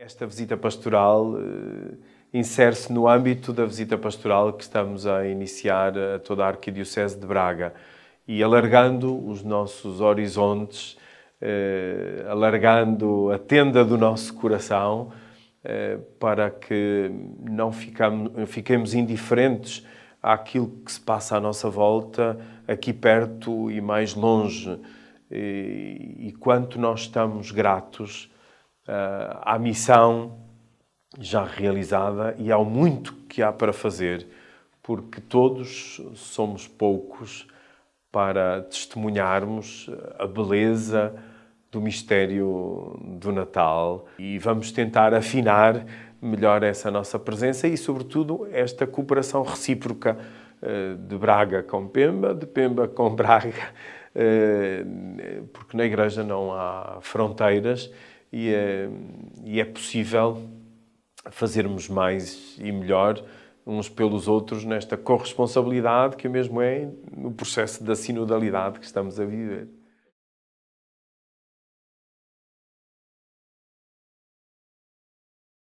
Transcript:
Esta visita pastoral eh, insere-se no âmbito da visita pastoral que estamos a iniciar a toda a Arquidiocese de Braga e alargando os nossos horizontes, eh, alargando a tenda do nosso coração eh, para que não fiquemos indiferentes àquilo que se passa à nossa volta, aqui perto e mais longe. E quanto nós estamos gratos ah, à missão já realizada e ao muito que há para fazer, porque todos somos poucos para testemunharmos a beleza do mistério do Natal e vamos tentar afinar melhor essa nossa presença e, sobretudo, esta cooperação recíproca ah, de Braga com Pemba, de Pemba com Braga, ah, porque na Igreja não há fronteiras e é, e é possível fazermos mais e melhor uns pelos outros nesta corresponsabilidade que mesmo é no processo da sinodalidade que estamos a viver.